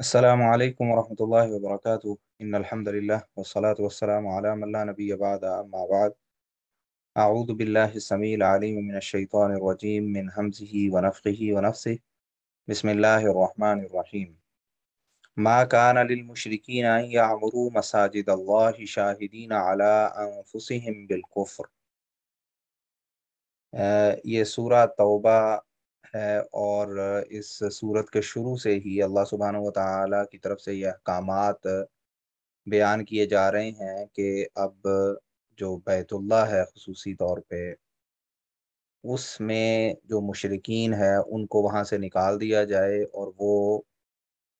السلام عليكم ورحمة الله وبركاته إن الحمد لله والصلاة والسلام على من لا نبي بعد أما بعد أعوذ بالله السميع العليم من الشيطان الرجيم من همزه ونفخه ونفسه بسم الله الرحمن الرحيم ما كان للمشركين أن يعمروا مساجد الله شاهدين على أنفسهم بالكفر آه یہ سورة توبہ है और इस सूरत के शुरू से ही अल्लाह सुबहान वाली की तरफ से ये अहकाम बयान किए जा रहे हैं कि अब जो बैतुल्ला है खसूसी तौर पे उसमें जो मशरकिन है उनको वहाँ से निकाल दिया जाए और वो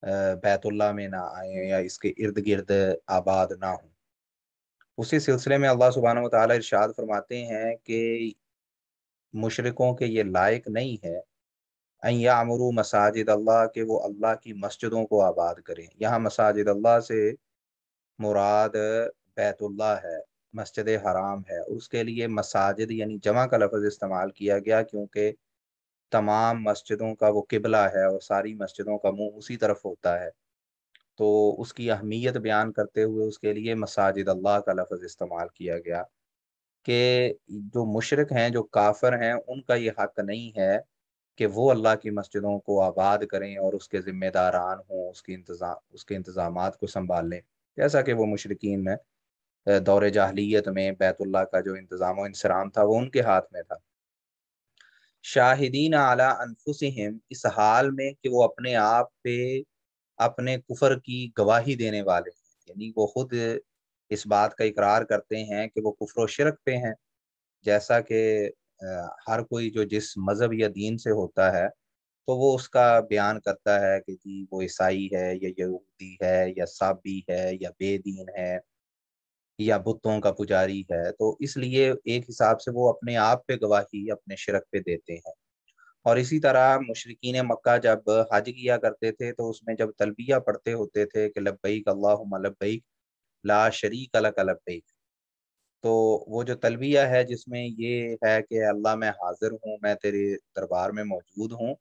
बैतुल्ला में ना आए या इसके इर्द गिर्द आबाद ना हों उसी सिलसिले में अल्लाह सुबहान तरशाद इरशाद फरमाते हैं कि मुशरकों के ये लायक नहीं है अमरु मसाजिद अल्लाह के वो अल्लाह की मस्जिदों को आबाद करें यहाँ मसाजिद अल्लाह से मुराद बैतुल्ला है मस्जिद हराम है उसके लिए मसाजिद यानी जमा का लफज इस्तेमाल किया गया क्योंकि तमाम मस्जिदों का वो किबला है और सारी मस्जिदों का मुंह उसी तरफ होता है तो उसकी अहमियत बयान करते हुए उसके लिए मसाजिद अल्लाह का लफ्ज़ इस्तेमाल किया गया कि जो मुशरक हैं जो काफर हैं उनका ये हक नहीं है कि वो अल्लाह की मस्जिदों को आबाद करें और उसके ज़िम्मेदारान हों उसकी इंतज़ाम उसके इंतज़ाम को संभाल लें जैसा कि वो मशरकिन दौर जाहलीत में बैतुल्ला का जो इंतज़ाम इंसराम था वो उनके हाथ में था शाहिदीन आला अनफुसहम इस हाल में कि वो अपने आप पे अपने कुफर की गवाही देने वाले हैं यानी वो खुद इस बात का इकरार करते हैं कि वो कुफर शिरक पे हैं जैसा कि हर कोई जो जिस मज़हब या दीन से होता है तो वो उसका बयान करता है कि जी वो ईसाई है या यहूदी है या साबी है या बेदीन है या बुतों का पुजारी है तो इसलिए एक हिसाब से वो अपने आप पे गवाही अपने शिरक पे देते हैं और इसी तरह मुशरकिन मक्का जब हज किया करते थे तो उसमें जब तलबिया पढ़ते होते थे कि लब्बैक अल्लाह लब्बैक ला शरीक अलक लब्बैक तो वो जो तलबिया है जिसमें ये है कि अल्लाह मैं हाजिर हूँ मैं तेरे दरबार में मौजूद हूँ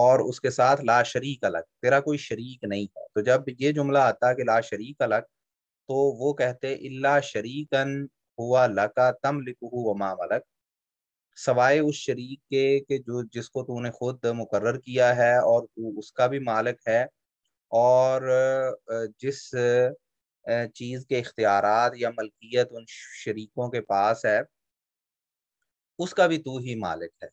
और उसके साथ ला शरीक अलग तेरा कोई शरीक नहीं है तो जब ये जुमला आता कि ला शरीक अलग तो वो कहते इल्ला शरीकन हुआ लका तम लिखू वमा मलक सवाए उस शरीक के कि जो जिसको तूने खुद मुकर किया है और तू उसका भी मालिक है और जिस चीज़ के इख्तियार या मलकियत उन शरीकों के पास है उसका भी तू ही मालिक है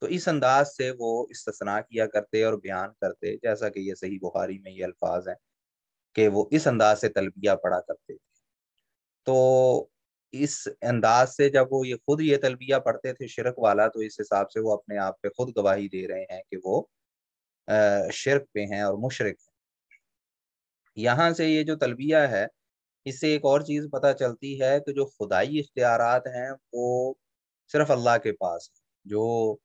तो इस अंदाज से वो इसतना किया करते और बयान करते जैसा कि ये सही बुखारी में ये अल्फाज हैं कि वो इस अंदाज से तलबिया पढ़ा करते थे तो इस अंदाज से जब वो ये खुद ये तलबिया पढ़ते थे शिरक वाला तो इस हिसाब से वो अपने आप पे खुद गवाही दे रहे हैं कि वो शिरक पे हैं और मुशरक हैं यहाँ से ये जो तलबिया है इससे एक और चीज़ पता चलती है कि जो खुदाई इख्तियार हैं वो सिर्फ अल्लाह के पास है जो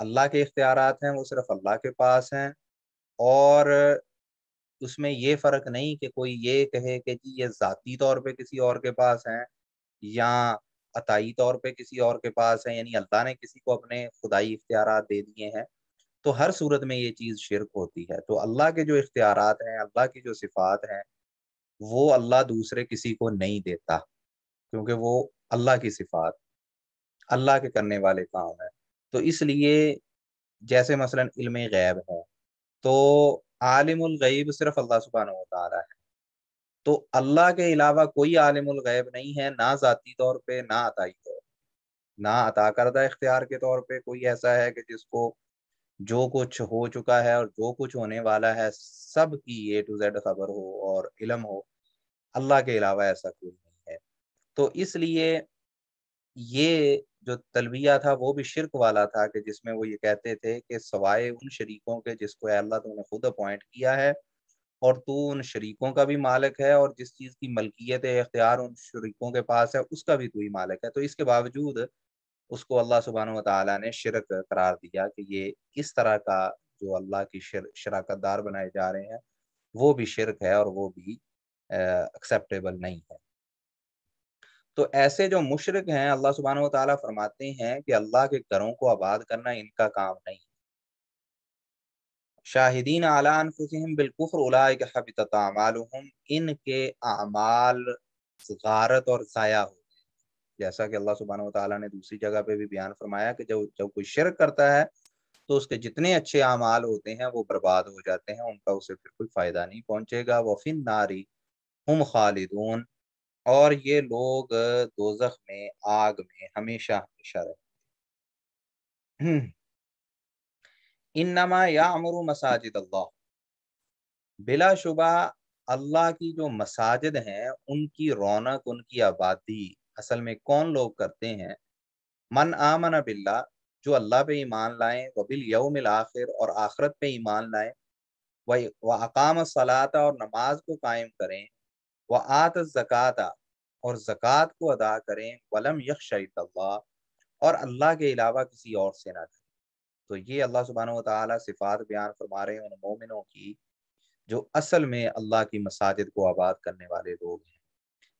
अल्लाह के इख्तियार हैं वो सिर्फ अल्लाह के पास हैं और उसमें ये फ़र्क नहीं कि कोई ये कहे कि जी ये ज़ाती तौर पे किसी और के पास हैं या अताई तौर पे किसी और के पास है यानी अल्लाह ने किसी को अपने खुदाई इख्तियार दे दिए हैं तो हर सूरत में ये चीज़ शिरक होती है तो अल्लाह के जो इख्तियारत हैं अल्लाह की जो सिफात हैं वो अल्लाह दूसरे किसी को नहीं देता क्योंकि वो अल्लाह की सिफात अल्लाह के करने वाले काम है तो इसलिए जैसे मसलन इल्म गैब है तो आलिमुल गैब सिर्फ अल्लाह सुबहान ताला है तो अल्लाह के अलावा कोई आलिमुल गैब नहीं है ना ज़ाती तौर पे ना अताई तौर ना अता करदा इख्तियार के तौर पे कोई ऐसा है कि जिसको जो कुछ हो चुका है और जो कुछ होने वाला है सब की ए टू जेड खबर हो और इलम हो अल्लाह के अलावा ऐसा कोई नहीं है तो इसलिए ये जो तलबिया था वो भी शिरक वाला था कि जिसमें वो ये कहते थे कि सवाए उन शरीकों के जिसको अल्लाह तुमने खुद अपॉइंट किया है और तू उन शरीकों का भी मालिक है और जिस चीज़ की मलकियत है इख्तियार उन शरीकों के पास है उसका भी तू ही मालिक है तो इसके बावजूद उसको अल्लाह सुबहान तला ने शिरक करार दिया कि ये इस तरह का जो अल्लाह की शिर शराकत दार बनाए जा रहे हैं वो भी शिरक है और वो भी एक्सेप्टेबल नहीं है तो ऐसे जो मुशरक हैं अल्लाह सुबहान तला फरमाते हैं कि अल्लाह के घरों को आबाद करना इनका काम नहीं शाहिदीन आलाफिम बिलकुफर उलाबितमालम इनके अमाल गारत और ज़ाया हो जैसा कि अल्लाह सुबहान तला ने दूसरी जगह पे भी बयान फरमाया कि जब जब कोई शिरक करता है तो उसके जितने अच्छे अमाल होते हैं वो बर्बाद हो जाते हैं उनका उसे फिर कोई फ़ायदा नहीं वो फिन नारी हम खालिदून और ये लोग दोजख में आग में हमेशा हमेशा रहेंगे हम्म। इन नमा या अमरु मसाजिद अल्लाह बिलाशुबा अल्लाह की जो मसाजिद हैं उनकी रौनक उनकी आबादी असल में कौन लोग करते हैं मन आमन बिल्ला जो अल्लाह पे ईमान लाएं वबिल यौमिल आखिर और आखरत पे ईमान लाए वही व अकाम सलाता और नमाज को कायम करें व आत ज़क़ाता और जक़ात को अदा करें वलम यकशल्ला और अल्लाह के अलावा किसी और से ना करें तो ये अल्लाह सुबहान तआला सिफात बयान फरमा रहे हैं उन मोमिनों की जो असल में अल्लाह की मसाजिद को आबाद करने वाले लोग हैं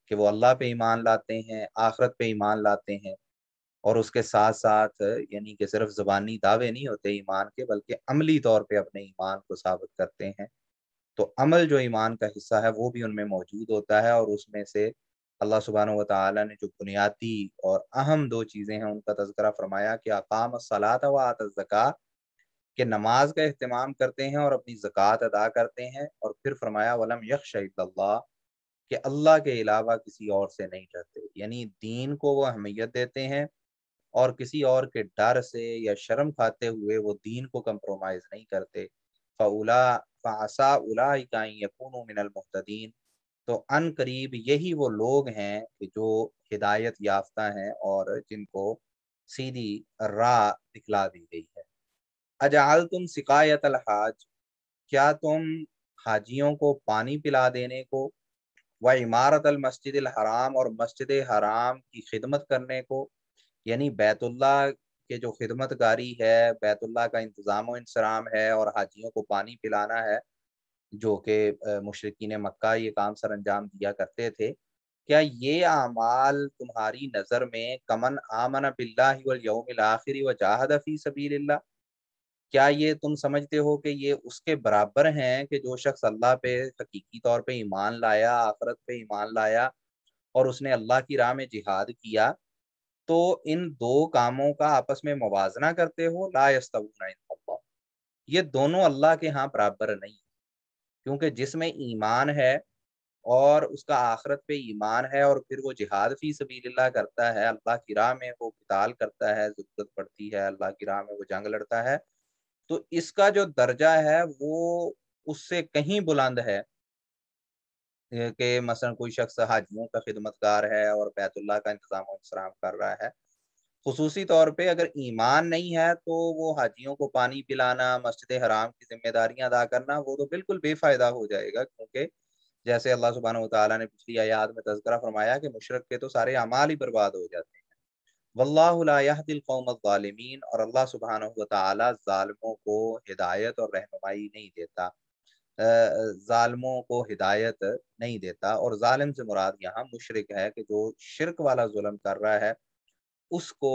कि वो अल्लाह पे ईमान लाते हैं आखरत पे ईमान लाते हैं और उसके साथ साथ यानी कि सिर्फ ज़बानी दावे नहीं होते ईमान के बल्कि अमली तौर पे अपने ईमान को साबित करते हैं तो अमल जो ईमान का हिस्सा है वो भी उनमें मौजूद होता है और उसमें से अल्लाह सुबहान व ने जो बुनियादी और अहम दो चीज़ें हैं उनका तस्करा फरमाया कि अकाम सलात वात ज़क़ा के नमाज का अहतमाम करते हैं और अपनी ज़क़़त अदा करते हैं और फिर फरमाया वलम यक्ष कि अल्लाह के अलावा किसी और से नहीं डरते यानी दीन को वो अहमियत देते हैं और किसी और के डर से या शर्म खाते हुए वो दीन को कम्प्रोमाइज नहीं करते फ़ाउला फ़ासा तो अन करीब यही वो लोग हैं कि जो हिदायत याफ्ता हैं और जिनको सीधी राह दिखला दी गई है अजाल तुम शिकायत अलहाज क्या तुम हाजियों को पानी पिला देने को व इमारत मस्जिद हराम और मस्जिद हराम की खिदमत करने को यानी बैतुल्ला के जो खिदमत गारी है बैतुल्ला का इंतज़ाम इंसराम है और हाजियों को पानी पिलाना है जो कि मुशरकिन मक्का ये काम सर अंजाम दिया करते थे क्या ये अमाल तुम्हारी नज़र में कमन आमन बिल्लाम आखिरी व जाहदफ़ी फ़ी क्या ये तुम समझते हो कि ये उसके बराबर हैं कि जो शख्स अल्लाह पे हकीकी तौर पे ईमान लाया आखरत पे ईमान लाया और उसने अल्लाह की राह में जिहाद किया तो इन दो कामों का आपस में मुवजना करते हो लास्तवना ये दोनों अल्लाह के यहाँ बराबर नहीं क्योंकि जिसमें ईमान है और उसका आखरत पे ईमान है और फिर वो जिहाद फी सबील्ला करता है अल्लाह की राह में वो किताल करता है जरूरत पड़ती है अल्लाह की राह में वो जंग लड़ता है तो इसका जो दर्जा है वो उससे कहीं बुलंद है कि मसलन कोई शख्स हाजियों का कार है और बैतुल्ला का इंतजाम इंसराम कर रहा है खसूसी तौर पे अगर ईमान नहीं है तो वो हाजियों को पानी पिलाना मस्जिद हराम की जिम्मेदारियां अदा करना वो तो बिल्कुल बेफायदा हो जाएगा क्योंकि जैसे अल्लाह सुबहान तला ने पिछली आयात में तस्करा फरमाया कि मुशरक के तो सारे अमाल ही बर्बाद हो जाते हैं वल्लाहदिलकौमलिमीन और अल्लाह सुबहान तालमों को हिदायत और रहनुमाई नहीं देता ालमों को हिदायत नहीं देता और ालिम से मुराद यहाँ मुशरक है कि जो शिरक वाला जुल्म कर रहा है उसको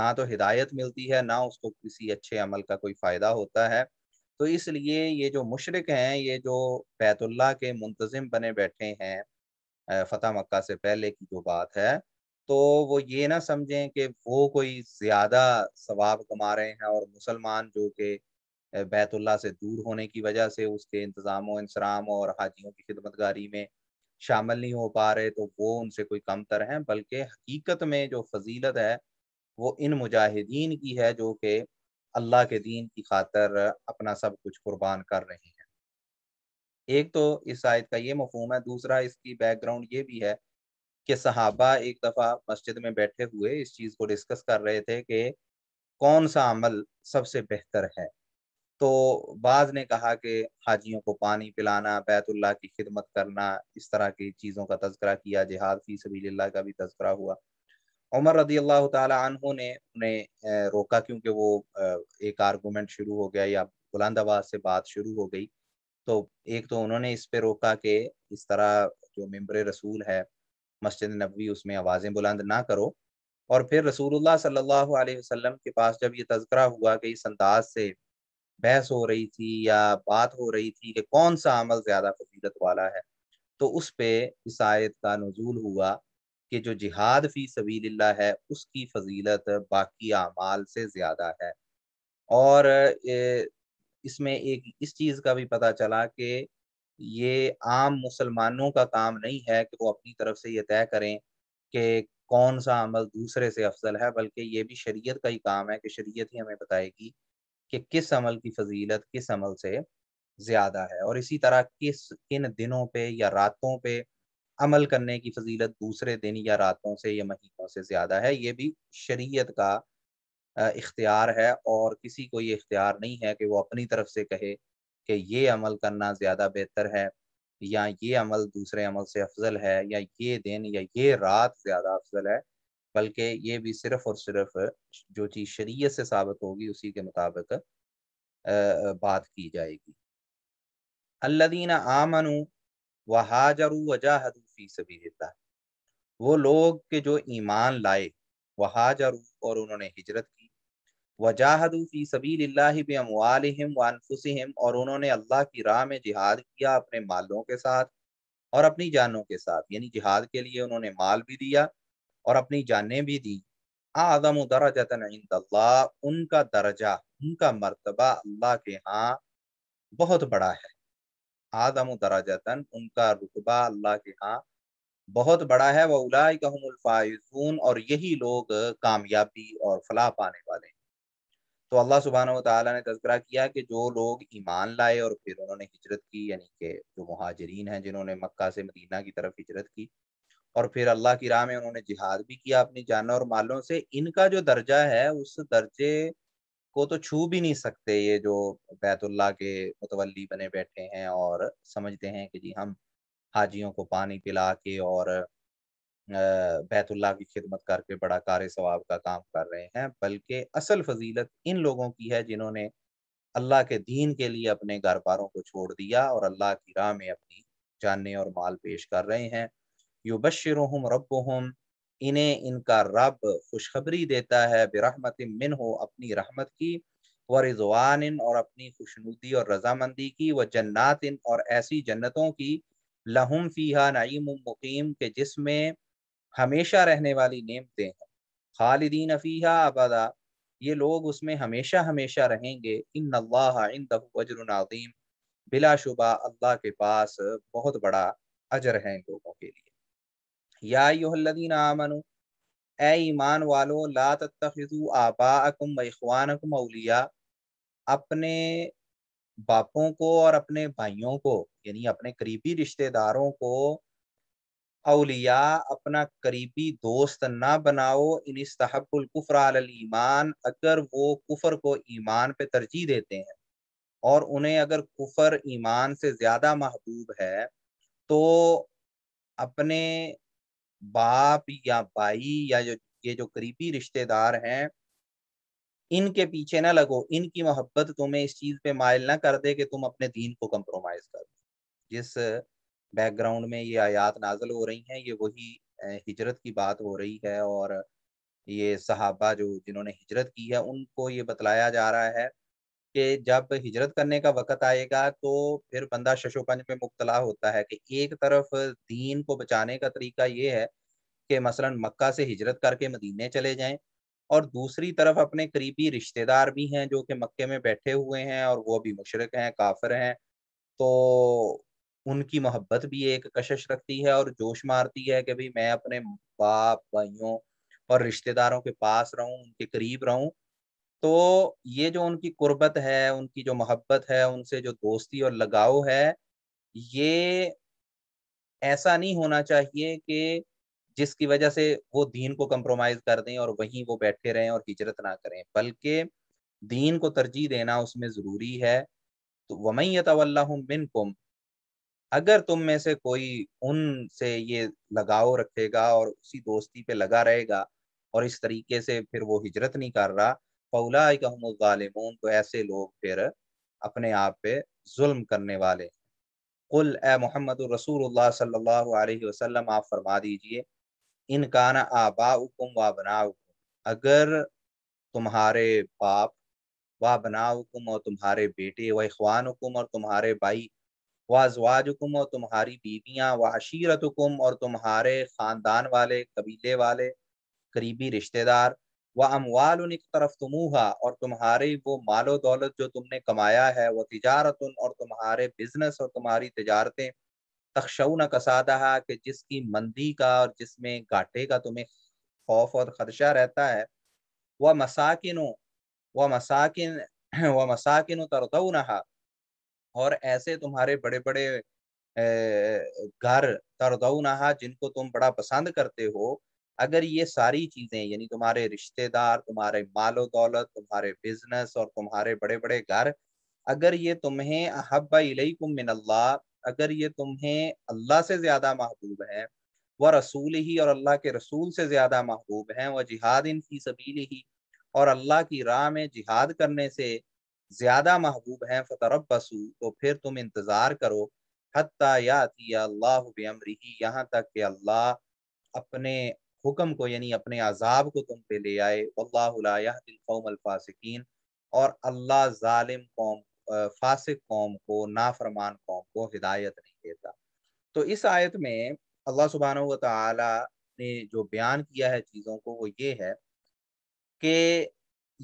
ना तो हिदायत मिलती है ना उसको किसी अच्छे अमल का कोई फ़ायदा होता है तो इसलिए ये जो मुशरक हैं ये जो बैतुल्ला के मुंतज़म बने बैठे हैं फतेह मक्का से पहले की जो बात है तो वो ये ना समझें कि वो कोई ज्यादा सवाब कमा रहे हैं और मुसलमान जो कि बैतुल्ला से दूर होने की वजह से उसके इंतज़ाम इंसराम और हाजियों की खिदमतगारी में शामिल नहीं हो पा रहे तो वो उनसे कोई कम तर हैं बल्कि हकीकत में जो फजीलत है वो इन मुजाहिदीन की है जो कि अल्लाह के दीन की खातर अपना सब कुछ कुर्बान कर रहे हैं एक तो इस आयत का ये मफहम है दूसरा इसकी बैकग्राउंड ये भी है कि सहाबा एक दफ़ा मस्जिद में बैठे हुए इस चीज़ को डिस्कस कर रहे थे कि कौन सा अमल सबसे बेहतर है तो बाज ने कहा कि हाजियों को पानी पिलाना बैतुल्ला की खिदमत करना इस तरह की चीज़ों का तस्करा किया जिहाद फी सभी का भी तस्करा हुआ उमर रदी अल्लाह तहों ने उन्हें रोका क्योंकि वो एक आर्गूमेंट शुरू हो गया या बुलंद आवाज से बात शुरू हो गई तो एक तो उन्होंने इस पे रोका कि इस तरह जो मेम्बर रसूल है मस्जिद नबी उसमें आवाज़ें बुलंद ना करो और फिर रसूलुल्लाह सल्लल्लाहु अलैहि वसल्लम के पास जब ये तस्करा हुआ कि इस अंदाज से बहस हो रही थी या बात हो रही थी कि कौन सा अमल ज़्यादा फजीलत वाला है तो उस पर इस आयत का नजूल हुआ कि जो जिहाद फ़ी सबील है उसकी फजीलत बाकी अमाल से ज़्यादा है और इसमें एक इस चीज़ का भी पता चला कि ये आम मुसलमानों का काम नहीं है कि वो अपनी तरफ से ये तय करें कि कौन सा अमल दूसरे से अफजल है बल्कि ये भी शरीयत का ही काम है कि शरीयत ही हमें बताएगी कि किस अमल की फजीलत किस अमल से ज़्यादा है और इसी तरह किस किन दिनों पे या रातों पे अमल करने की फजीलत दूसरे दिन या रातों से या महीनों से ज़्यादा है ये भी शरीयत का इख्तियार है और किसी को ये इख्तियार नहीं है कि वो अपनी तरफ से कहे कि ये अमल करना ज़्यादा बेहतर है या ये अमल दूसरे अमल से अफजल है या ये दिन या ये रात ज़्यादा अफजल है बल्कि ये भी सिर्फ और सिर्फ जो चीज़ शरीय से साबित होगी उसी के मुताबिक बात की जाएगी अल्लादीन आमनु व हाजरू वजाहदू फ़ी सभी वो लोग के जो ईमान लाए वहाजरु और उन्होंने हिजरत वजाहदू फ़ी सबील बेमवालम वानफुसम और उन्होंने अल्लाह की राह में जिहाद किया अपने मालों के साथ और अपनी जानों के साथ यानी जिहाद के लिए उन्होंने माल भी दिया और अपनी जानें भी दी आदम दरजतन अल्लाह उनका दर्जा उनका मरतबा अल्लाह के यहाँ बहुत बड़ा है आदम दरजतन उनका रुतबा अल्लाह के यहाँ बहुत बड़ा है वह उलाफायजून और यही लोग कामयाबी और फलाह पाने वाले हैं तो अल्लाह सुबहान तला ने तस्करा किया कि जो लोग ईमान लाए और फिर उन्होंने हिजरत की यानी कि जो महाजरीन हैं जिन्होंने मक्का से मदीना की तरफ हिजरत की और फिर अल्लाह की राह में उन्होंने जिहाद भी किया अपनी जानों और मालों से इनका जो दर्जा है उस दर्जे को तो छू भी नहीं सकते ये जो बैतुल्ला के मुतवली बने बैठे हैं और समझते हैं कि जी हम हाजियों को पानी पिला के और बैतुल्ला की खिदमत करके बड़ा कार सवाब का काम कर रहे हैं बल्कि असल फजीलत इन लोगों की है जिन्होंने अल्लाह के दीन के लिए अपने घर बारों को छोड़ दिया और अल्लाह की राह में अपनी जाने और माल पेश कर रहे हैं हम रब इन्हें इनका रब खुशखबरी देता है बेरहमत मिन हो अपनी रहमत की व रिजवान और अपनी खुशनुदी और रजामंदी की व जन्नात और ऐसी जन्नतों की लहम फ़ीहा नईम मुकीम के जिसमें हमेशा रहने वाली नेमतें हैं खालिदीन फ़ीहा अबदा ये लोग उसमें हमेशा हमेशा रहेंगे इन अल्लाह इन शुबा बिलाशुबा अल्लाह के पास बहुत बड़ा अजर है इन लोगों के लिए यादीन आमन ए ईमान वालो ला तखु आबाकुम अकुम अलिया अपने बापों को और अपने भाइयों को यानी अपने करीबी रिश्तेदारों को अलिया अपना करीबी दोस्त ना बनाओ इन इसतहबुल कुफर ईमान अगर वो कुफर को ईमान पे तरजीह देते हैं और उन्हें अगर कुफर ईमान से ज़्यादा महबूब है तो अपने बाप या भाई या जो ये जो करीबी रिश्तेदार हैं इनके पीछे ना लगो इनकी मोहब्बत तुम्हें इस चीज़ पे मायल ना कर दे कि तुम अपने दीन को कम्प्रोमाइज कर जिस बैकग्राउंड में ये आयात नाजल हो रही हैं ये वही हिजरत की बात हो रही है और ये सहाबा जो जिन्होंने हिजरत की है उनको ये बतलाया जा रहा है कि जब हिजरत करने का वक़्त आएगा तो फिर बंदा शशोपंज में मुबतला होता है कि एक तरफ दीन को बचाने का तरीका ये है कि मसलन मक्का से हिजरत करके मदीने चले जाएं और दूसरी तरफ अपने करीबी रिश्तेदार भी हैं जो कि मक्के में बैठे हुए हैं और वो भी मुशरक हैं काफिर हैं तो उनकी मोहब्बत भी एक कशिश रखती है और जोश मारती है कि भाई मैं अपने बाप भाइयों और रिश्तेदारों के पास रहूं उनके करीब रहूं तो ये जो उनकी कुर्बत है उनकी जो मोहब्बत है उनसे जो दोस्ती और लगाव है ये ऐसा नहीं होना चाहिए कि जिसकी वजह से वो दीन को कंप्रोमाइज कर दें और वहीं वो बैठे रहें और हिजरत ना करें बल्कि दीन को तरजीह देना उसमें ज़रूरी है तो वमैत मिन कुम अगर तुम में से कोई उन से ये लगाव रखेगा और उसी दोस्ती पे लगा रहेगा और इस तरीके से फिर वो हिजरत नहीं कर रहा पौला तो ऐसे लोग फिर अपने आप पे जुल्म करने वाले कुल ए मोहम्मद वसल्लम आप फरमा दीजिए इनका ना आबाकुम व बना अगर तुम्हारे बाप व बनाकुम और तुम्हारे बेटे व इखवानकुम और तुम्हारे भाई वाजवाजुकुम और तुम्हारी बीवियाँ व अशीरतुकुम और तुम्हारे ख़ानदान वाले कबीले वाले करीबी रिश्तेदार व अमवाल उन तरफ तुमूहा और तुम्हारी वो मालो दौलत जो तुमने कमाया है वह तजारत और तुम्हारे बिजनेस और तुम्हारी तजारतें न कसादा कि जिसकी मंदी का और जिसमें घाटे का तुम्हें खौफ और खदशा रहता है वह मसाकिन व मसाकिन व मसाकिन तरतव और ऐसे तुम्हारे बड़े बड़े घर तरदौनाहा जिनको तुम बड़ा पसंद करते हो अगर ये सारी चीजें यानी तुम्हारे रिश्तेदार तुम्हारे मालो दौलत तुम्हारे बिजनेस और तुम्हारे बड़े बड़े घर अगर ये तुम्हें अहब्बा इलैकुम मिन अल्लाह अगर ये तुम्हें अल्लाह से ज्यादा महबूब है व रसूल ही और अल्लाह के रसूल से ज्यादा महबूब हैं व जिहाद इन फी सबील ही और अल्लाह की राह में जिहाद करने से ज्यादा महबूब हैं फ़तरबसू तो फिर तुम इंतज़ार करो हत्यामरी यहाँ तक कि अल्लाह अपने हुक्म को यानी अपने अजाब को तुम पे ले आए अल्लाहदिलकौमफासिकीन और अल्लाह ालिम कौम फासिक कौम को नाफरमान कौम को हिदायत नहीं देता तो इस आयत में अल्लाह सुबहान ताली ने जो बयान किया है चीज़ों को वो ये है कि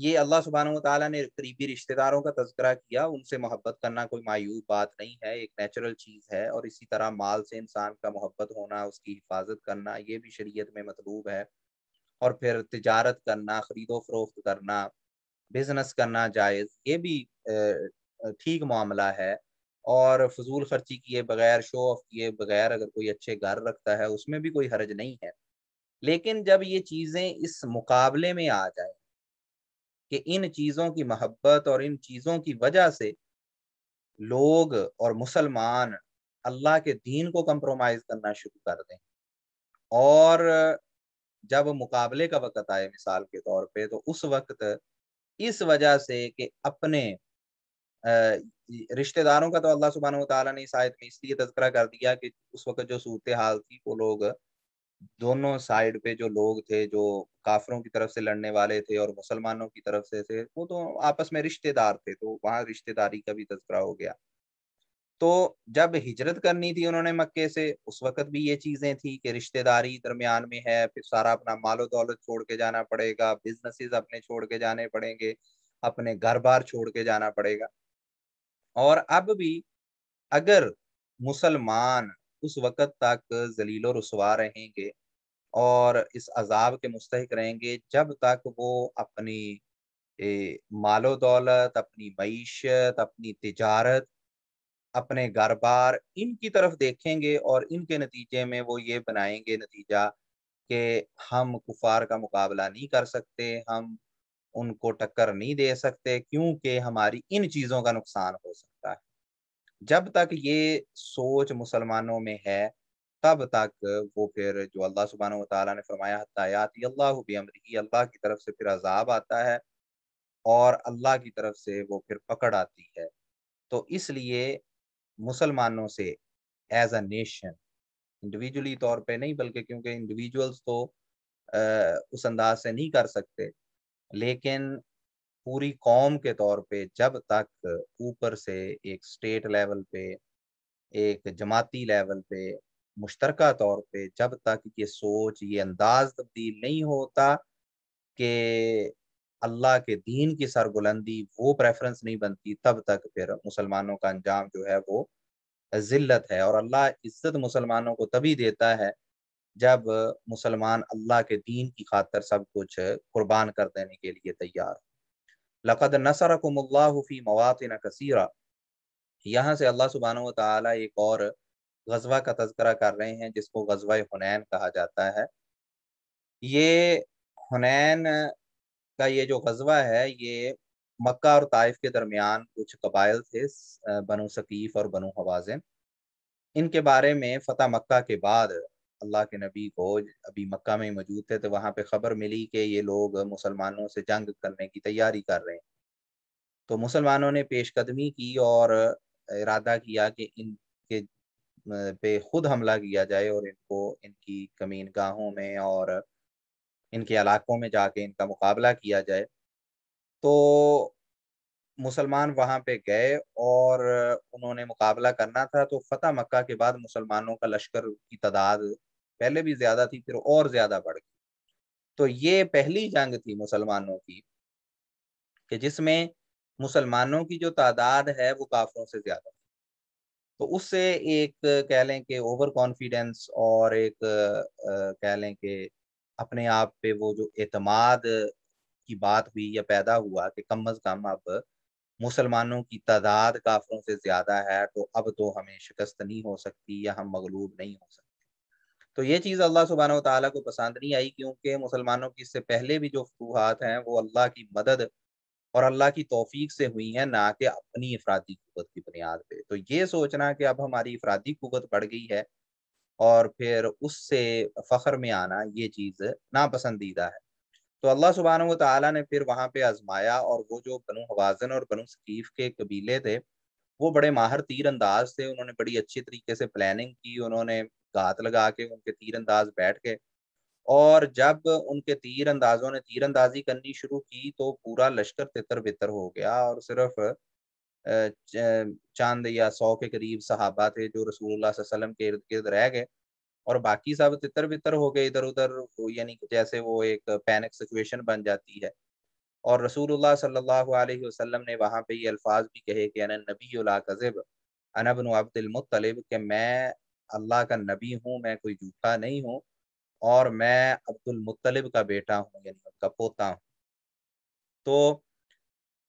ये अल्लाह सुबहान तला ने करीबी रिश्तेदारों का तस्करा किया उनसे मोहब्बत करना कोई मायूब बात नहीं है एक नेचुरल चीज़ है और इसी तरह माल से इंसान का मोहब्बत होना उसकी हिफाजत करना ये भी शरीयत में मतलूब है और फिर तजारत करना ख़रीदो फरोख्त करना बिजनेस करना जायज़ ये भी ठीक मामला है और फजूल खर्ची किए बगैर शो ऑफ किए बगैर अगर कोई अच्छे घर रखता है उसमें भी कोई हर्ज नहीं है लेकिन जब ये चीज़ें इस मुकाबले में आ जाए कि इन चीज़ों की मोहब्बत और इन चीज़ों की वजह से लोग और मुसलमान अल्लाह के दीन को कंप्रोमाइज़ करना शुरू कर दें और जब मुकाबले का वक़्त आए मिसाल के तौर पे तो उस वक्त इस वजह से कि अपने रिश्तेदारों का तो अल्लाह सुबहान तला ने इस आयत में इसलिए तस्करा कर दिया कि उस वक्त जो सूरत हाल थी वो लोग दोनों साइड पे जो लोग थे जो काफरों की तरफ से लड़ने वाले थे और मुसलमानों की तरफ से थे वो तो आपस में रिश्तेदार थे तो वहां रिश्तेदारी का भी तस्करा हो गया तो जब हिजरत करनी थी उन्होंने मक्के से उस वक्त भी ये चीजें थी कि रिश्तेदारी दरमियान में है फिर सारा अपना मालो दौलत छोड़ के जाना पड़ेगा बिजनेसेस अपने छोड़ के जाने पड़ेंगे अपने घर बार छोड़ के जाना पड़ेगा और अब भी अगर मुसलमान उस वक़्त तक जलीलो रसवा रहेंगे और इस अजाब के मुस्तक रहेंगे जब तक वो अपनी ए, मालो दौलत अपनी मीशत अपनी तजारत अपने घर बार इनकी तरफ देखेंगे और इनके नतीजे में वो ये बनाएंगे नतीजा कि हम कुफार का मुकाबला नहीं कर सकते हम उनको टक्कर नहीं दे सकते क्योंकि हमारी इन चीज़ों का नुकसान हो सकता जब तक ये सोच मुसलमानों में है तब तक वो फिर जो अल्लाह सुबहान तला ने फरमायाबी अल्लाह अल्लाह की तरफ से फिर अजाब आता है और अल्लाह की तरफ से वो फिर पकड़ आती है तो इसलिए मुसलमानों से एज अ नेशन इंडिविजुअली तौर पे नहीं बल्कि क्योंकि इंडिविजुअल्स तो आ, उस अंदाज से नहीं कर सकते लेकिन पूरी कौम के तौर पे जब तक ऊपर से एक स्टेट लेवल पे एक जमाती लेवल पे मुश्तर तौर पे जब तक ये सोच ये अंदाज तब्दील नहीं होता कि अल्लाह के दीन की सरबुलंदी वो प्रेफरेंस नहीं बनती तब तक फिर मुसलमानों का अंजाम जो है वो जिल्लत है और अल्लाह इज्जत मुसलमानों को तभी देता है जब मुसलमान अल्लाह के दीन की खातर सब कुछ कुर्बान कर देने के लिए तैयार हो लक़द नसरकमल्लाफ़ी मवातिन कसीरा यहाँ से अल्लाह सुबहान ताली एक और गजवा का तस्करा कर रहे हैं जिसको गजवा हुनैन कहा जाता है ये हुनैन का ये जो गजवा है ये मक्का और ताइफ के दरमियान कुछ कबाइल थे बनो सकीफ़ और बनो हवाजन इनके बारे में फ़तह मक्का के बाद अल्लाह के नबी को अभी मक्का में मौजूद थे तो वहाँ पे खबर मिली कि ये लोग मुसलमानों से जंग करने की तैयारी कर रहे हैं तो मुसलमानों ने पेशकदमी की और इरादा किया कि इनके पे खुद हमला किया जाए और इनको इनकी कमीन गाहों में और इनके इलाकों में जाके इनका मुकाबला किया जाए तो मुसलमान वहां पे गए और उन्होंने मुकाबला करना था तो फतेह मक्का के बाद मुसलमानों का लश्कर की तादाद पहले भी ज्यादा थी फिर और ज्यादा बढ़ गई तो ये पहली जंग थी मुसलमानों की कि जिसमें मुसलमानों की जो तादाद है वो काफरों से ज्यादा थी तो उससे एक कह लें कि ओवर कॉन्फिडेंस और एक कह लें कि अपने आप पे वो जो एतमाद की बात हुई या पैदा हुआ कि कम अज कम अब मुसलमानों की तादाद काफरों से ज्यादा है तो अब तो हमें शिकस्त नहीं हो सकती या हम मगलूब नहीं हो सकते तो ये चीज़ अल्लाह सुबहाना तला को पसंद नहीं आई क्योंकि मुसलमानों की इससे पहले भी जो फतूहत हैं वो अल्लाह की मदद और अल्लाह की तोफीक से हुई है ना कि अपनी अफराधी कुत की बुनियाद पे तो ये सोचना कि अब हमारी अफराधी कुत बढ़ गई है और फिर उससे फ़ख्र में आना ये चीज़ नापसंदीदा है तो अल्लाह सुबहान तला ने फिर वहाँ पे आजमाया और वो जो बनु हवाजन और बनु शकीफ के कबीले थे वो बड़े माहर तीर अंदाज थे उन्होंने बड़ी अच्छी तरीके से प्लानिंग की उन्होंने घात लगा के उनके तीर अंदाज बैठ के और जब उनके तीर अंदाजों ने तीर अंदाजी करनी शुरू की तो पूरा लश्कर तितर बितर हो गया और सिर्फ चांद या सौ के करीब सहाबा थे जो रसूल के इर्द गिर्द रह गए और बाकी सब तितर बितर हो गए इधर उधर यानी जैसे वो एक पैनिक सिचुएशन बन जाती है और रसूलुल्लाह सल्लल्लाहु अलैहि वसल्लम ने वहाँ पे ये अल्फाज भी कहे कि अन नबी कज़ब अनबन अब्दुलमतलब के मैं अल्लाह का नबी हूँ मैं कोई झूठा नहीं हूँ और मैं अब्दुलमतलब का बेटा हूँ यानी उनका पोता हूँ तो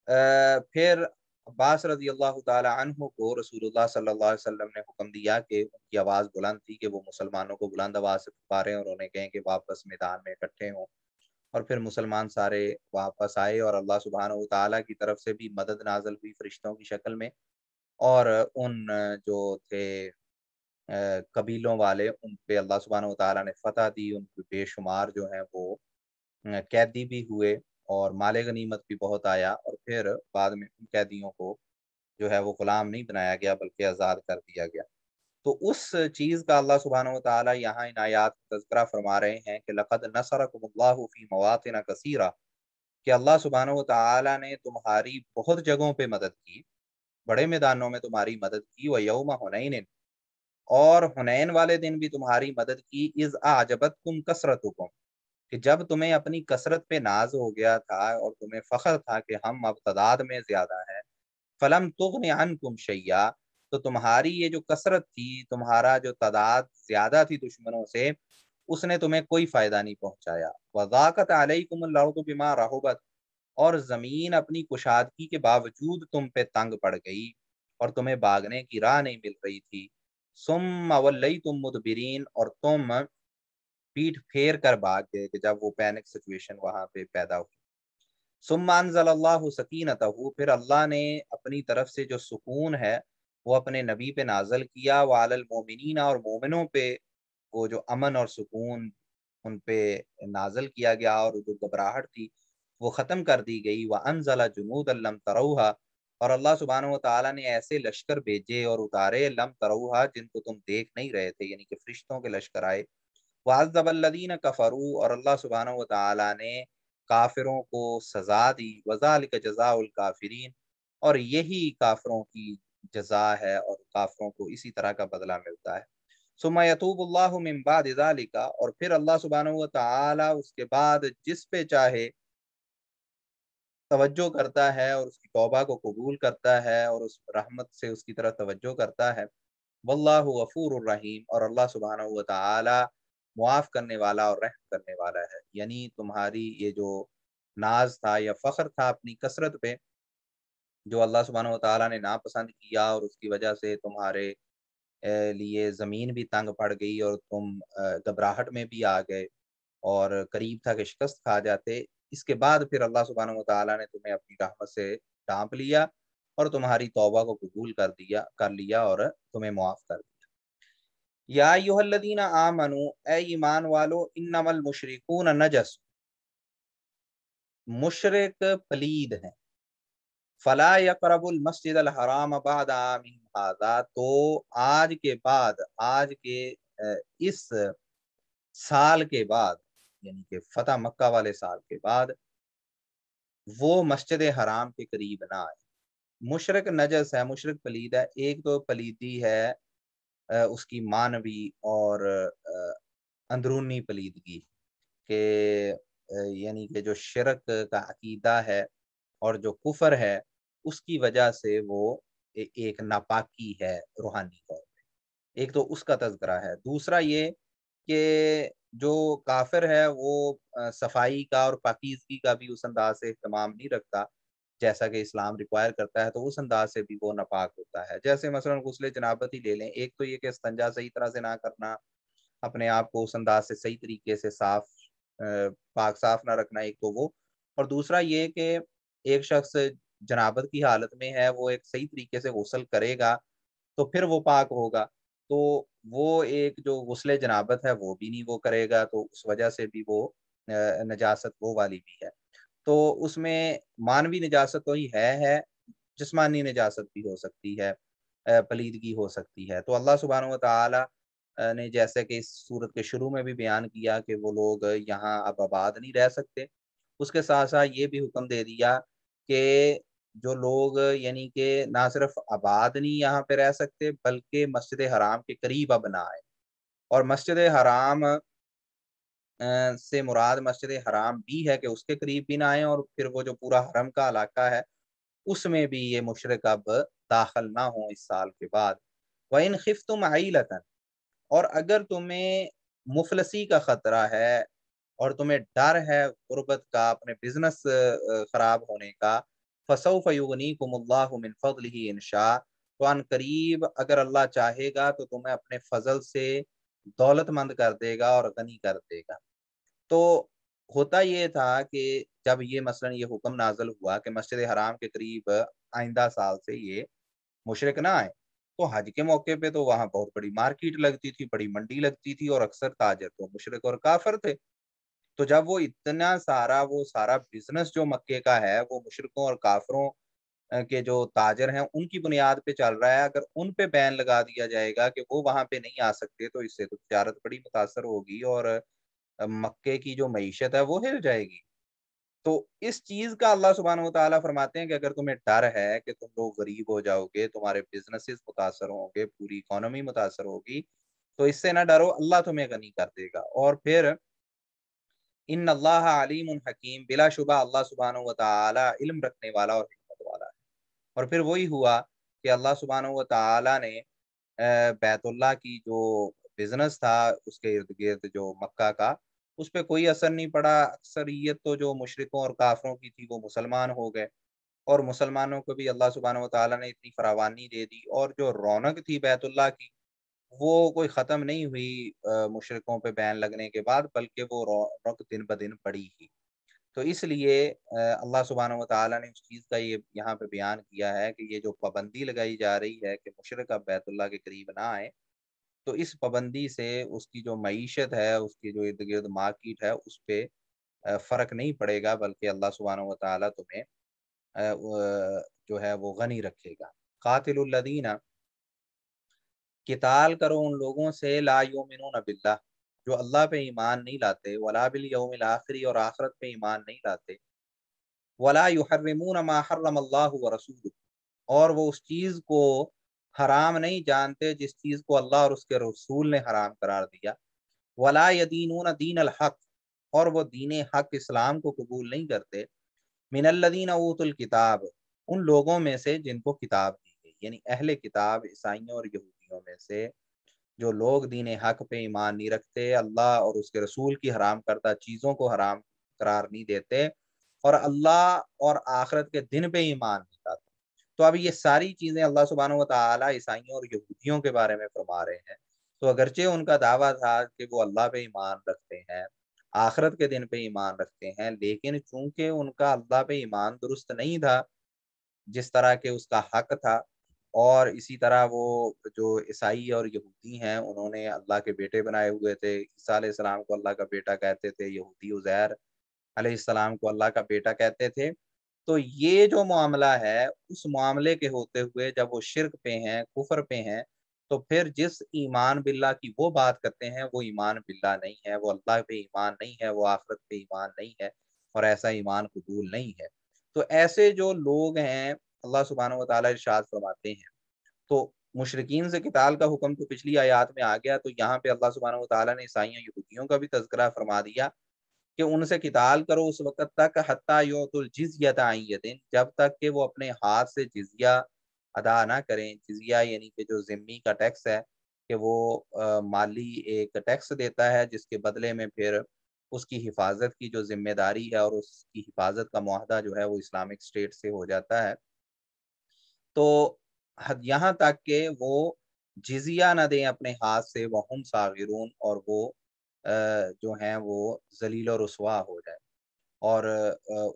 आ, फिर अब्बास रजी अल्लाह तु को रसूलुल्लाह सल्लल्लाहु अलैहि वसल्लम ने हुक्म दिया कि उनकी आवाज़ बुलंद थी कि वो मुसलमानों को बुलंद आवाज़ से पुकारें और उन्हें कहें कि वापस मैदान में इकट्ठे हों और फिर मुसलमान सारे वापस आए और अल्लाह सुबहान तला की तरफ से भी मदद नाजल हुई फरिश्तों की शक्ल में और उन जो थे कबीलों वाले उन पे अल्लाह सुबहान तला ने फतह दी उन बेशुमार जो हैं वो कैदी भी हुए और माले गनीमत भी बहुत आया और फिर बाद में उन कैदियों को जो है वो गुलाम नहीं बनाया गया बल्कि आज़ाद कर दिया गया तो उस चीज़ का अल्लाह सुबहान तला यहाँ इन आयात तस्करा फरमा रहे हैं कि लक़द नसरकमल्लाफ़ी मवातना कसीरा कि अल्लाह सुबहान तला ने तुम्हारी बहुत जगहों पर मदद की बड़े मैदानों में तुम्हारी मदद की व यौम हुनैन और हुनैन वाले दिन भी तुम्हारी मदद की इज़ आजबत तुम कसरत हुकुम कि जब तुम्हें अपनी कसरत पे नाज हो गया था और तुम्हें फख्र था कि हम अब तादाद में ज्यादा हैं फलम तुगन कुम शैया तो तुम्हारी ये जो कसरत थी तुम्हारा जो तादाद ज्यादा थी दुश्मनों से उसने तुम्हें कोई फायदा नहीं पहुंचाया वजाकत अलकुम बिमा राहबत और जमीन अपनी कुशादगी के बावजूद तुम पे तंग पड़ गई और तुम्हें भागने की राह नहीं मिल रही थी सुम अवल्लई तुम मुदबरीन और तुम पीठ फेर कर भाग गए कि जब वो पैनिक सिचुएशन वहां पे पैदा हुई सकीन सकीनत फिर अल्लाह ने अपनी तरफ से जो सुकून है वो अपने नबी पे नाजल किया वालल मोमिन और मोमिनों पे वो जो अमन और सुकून उन पे नाजल किया गया और जो घबराहट थी वो ख़त्म कर दी गई व अनजला जुनूद लम तरोहा और अल्लाह सुबहान ताला ने ऐसे लश्कर भेजे और उतारे लम तरोहा जिनको तुम देख नहीं रहे थे यानी कि फरिश्तों के लश्कर आए वाजबल्लिन कफ़रू और अल्लाह सुबहान तला ने काफिरों को सज़ा दी वजाल का जजाकाफरीन और यही काफिरों की जजा है और काफिरों को इसी तरह का बदला मिलता है सुमा यतूबादिका और फिर अल्लाह सुबहान तला उसके बाद जिस पे चाहे तवज्जो करता है और उसकी तोबा को कबूल करता है और उस रहमत से उसकी तरफ तवज्जो करता है वल्लाह गफूर रहीम और अल्लाह सुबहान तला मुआफ़ करने वाला और रहम करने वाला है यानी तुम्हारी ये जो नाज था या फ़ख्र था अपनी कसरत पे जो अल्लाह सुबहान तला ने नापसंद किया और उसकी वजह से तुम्हारे लिए ज़मीन भी तंग पड़ गई और तुम घबराहट में भी आ गए और करीब था कि शिकस्त खा जाते इसके बाद फिर अल्लाह सुबहान तला ने तुम्हें अपनी रहमत से डांप लिया और तुम्हारी तौबा को कबूल कर दिया कर लिया और तुम्हें मुआफ़ कर दिया यादीन आमनु ए ईमान वालो नमल मुशरकून नजस मुशरक पलीद है फला यकरबुल मस्जिद अल हराम बाद आमिन हादा तो आज के बाद आज के इस साल के बाद यानी कि फतेह मक्का वाले साल के बाद वो मस्जिद हराम के करीब ना आए मुशरक नजस है मुशरक पलीद है एक तो पलीदी है उसकी मानवी और अंदरूनी पलीदगी के यानी कि जो शिरक का अकीदा है और जो कुफर है उसकी वजह से वो एक नापाकी है रूहानी तौर पर एक तो उसका तस्करा है दूसरा ये कि जो काफिर है वो सफाई का और पाकिजगी का भी उस अंदाज से इहतमाम नहीं रखता जैसा कि इस्लाम रिक्वायर करता है तो उस अंदाज से भी वो नापाक होता है जैसे मसलन गुसले जनाबत ही ले लें एक तो ये कि स्तंजा सही तरह से ना करना अपने आप को उस अंदाज से सही तरीके से साफ पाक साफ ना रखना एक तो वो और दूसरा ये कि एक शख्स जनाबत की हालत में है वो एक सही तरीके से गसल करेगा तो फिर वो पाक होगा तो वो एक जो गसल जनाबत है वो भी नहीं वो करेगा तो उस वजह से भी वो नजासत वो वाली भी है तो उसमें मानवी निजात तो ही है है जिसमानी निजात भी हो सकती है पलीदगी हो सकती है तो अल्लाह सुबहान तला ने जैसे कि इस सूरत के शुरू में भी बयान किया कि वो लोग यहाँ अब आबाद नहीं रह सकते उसके साथ साथ ये भी हुक्म दे दिया कि जो लोग यानी कि ना सिर्फ आबाद नहीं यहाँ पे रह सकते बल्कि मस्जिद हराम के करीब अब ना आए और मस्जिद हराम से मुराद मस्जिद हराम भी है कि उसके करीब भी ना आए और फिर वो जो पूरा हरम का इलाका है उसमें भी ये मुशरक अब दाखिल ना हो इस साल के बाद व इन खिफ तुम आई लतन और अगर तुम्हें मुफलसी का ख़तरा है और तुम्हें डर है गुर्बत का अपने बिजनेस ख़राब होने का फसो फयुगनी कुमल्लामिन फ़ल ही इनशा तो अन करीब अगर अल्लाह चाहेगा तो तुम्हें अपने फजल से दौलतमंद कर देगा और गनी कर देगा तो होता ये था कि जब ये मसलन ये हुक्म नाजल हुआ कि मस्जिद हराम के करीब आइंदा साल से ये मुशरक ना आए तो हज के मौके पे तो वहाँ बहुत बड़ी मार्केट लगती थी बड़ी मंडी लगती थी और अक्सर ताजर तो मुशरक और काफर थे तो जब वो इतना सारा वो सारा बिजनेस जो मक्के का है वो मुशरकों और काफरों के जो ताजर हैं उनकी बुनियाद पे चल रहा है अगर उन पे बैन लगा दिया जाएगा कि वो वहां पे नहीं आ सकते तो इससे तो तजारत बड़ी मुतासर होगी और मक्के की जो मीशत है वो हिल जाएगी तो इस चीज का अल्लाह सुबहान तला फरमाते हैं कि अगर तुम्हें डर है कि तुम लोग गरीब हो जाओगे तुम्हारे बिजनेसिस मुतासर होंगे पूरी इकोनॉमी मुतासर होगी तो इससे ना डरो अल्लाह तुम्हें गनी कर देगा और फिर इन अल्लाह आलिम हकीम बिलाशुबा अल्लाह सुबहान तला इल्म रखने वाला और और फिर वही हुआ कि अल्लाह सुबहान तला ने बैतुल्ला की जो बिजनेस था उसके इर्द गिर्द जो मक्का का उस पर कोई असर नहीं पड़ा अक्सरियत तो जो मुशरकों और काफरों की थी वो मुसलमान हो गए और मुसलमानों को भी अल्लाह सुबहान तला ने इतनी फरावानी दे दी और जो रौनक थी बैतुल्ला की वो कोई ख़त्म नहीं हुई मुशरकों पे बैन लगने के बाद बल्कि वो रौनक दिन ब दिन बढ़ी ही तो इसलिए अल्लाह सुबहान तला ने इस चीज़ का ये यहाँ पे बयान किया है कि ये जो पाबंदी लगाई जा रही है कि मुशरक अब बैतुल्ला के करीब ना आए तो इस पाबंदी से उसकी जो मीशत है उसकी जो इर्द गिर्द मार्किट है उस पर फ़र्क नहीं पड़ेगा बल्कि अल्लाह सुबहान तला तुम्हें जो है वो गनी रखेगा कातिलुल्लदीना किताल करो उन लोगों से ला योमिन बिल्ला जो अल्लाह पे ईमान नहीं लाते वला बिल आखिरी और आखरत पे ईमान नहीं लाते वला माहरम अल्लाह व और वो उस चीज़ को हराम नहीं जानते जिस चीज़ को अल्लाह और उसके रसूल ने हराम करार दिया वला यदीन दीन अलहक और वो दीन हक इस्लाम को कबूल नहीं करते मिनल्लदीन किताब उन लोगों में से जिनको किताब दी गई यानी अहले किताब ईसाइयों और यहूदियों में से जो लोग दीन हक पे ईमान नहीं रखते अल्लाह और उसके रसूल की हराम करदा चीज़ों को हराम करार नहीं देते और अल्लाह और आखरत के दिन पे ईमान नहीं लाते तो अब ये सारी चीज़ें अल्लाह सुबहान तसाइयों ईसाइयों और यहूदियों के बारे में फरमा रहे हैं तो अगरचे उनका दावा था कि वो अल्लाह पे ईमान रखते हैं आखरत के दिन पे ईमान रखते हैं लेकिन चूंकि उनका अल्लाह पे ईमान दुरुस्त नहीं था जिस तरह के उसका हक था और इसी तरह वो जो ईसाई और यहूदी हैं उन्होंने अल्लाह के बेटे बनाए हुए थे ईसा सलाम को अल्लाह का बेटा कहते थे यहूदी उजैर अलैहिस्सलाम को अल्लाह का बेटा कहते थे तो ये जो मामला है उस मामले के होते हुए जब वो शिरक पे हैं कुफर पे हैं तो फिर जिस ईमान बिल्ला की वो बात करते हैं वो ईमान बिल्ला नहीं है वो अल्लाह पे ईमान नहीं है वो आखरत पे ईमान नहीं है और ऐसा ईमान कबूल नहीं है तो ऐसे जो लोग हैं अल्लाह सुबहान वाली इर्शाद फरमाते हैं तो मुशरकिन से किताल का हुक्म तो पिछली आयात में आ गया तो यहाँ पे अल्लाह सुबहान तला ने ईसाइयों यहूदियों का भी तस्करा फरमा दिया कि उनसे किताल करो उस वक़्त तक हती योतुलजियातिन जब तक कि वो अपने हाथ से जिजिया अदा ना करें जिजिया यानी कि जो ज़िम्मी का टैक्स है कि वो आ, माली एक टैक्स देता है जिसके बदले में फिर उसकी हिफाजत की जो जिम्मेदारी है और उसकी हिफाजत का माहदा जो है वो इस्लामिक स्टेट से हो जाता है तो यहाँ तक के वो जिजिया ना दें अपने हाथ से वहम सागिरून और वो जो है वो जलील और रसवा हो जाए और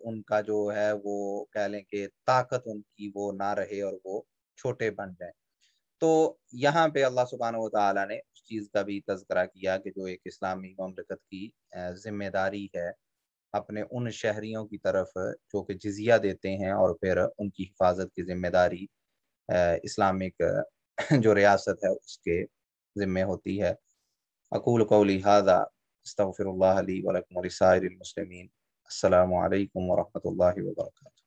उनका जो है वो कह लें कि ताकत उनकी वो ना रहे और वो छोटे बन जाए तो यहाँ पे अल्लाह सुबहान तला ने उस चीज़ का भी तस्करा किया कि जो एक इस्लामी ममलकत की जिम्मेदारी है अपने उन शहरियों की तरफ जो कि जजिया देते हैं और फिर उनकी हिफाजत की जिम्मेदारी इस्लामिक जो रियासत है उसके ज़िम्मे होती है अकूल कौली हादा अस्तफ़िर वलकम अल्लाम वरहमल वर्का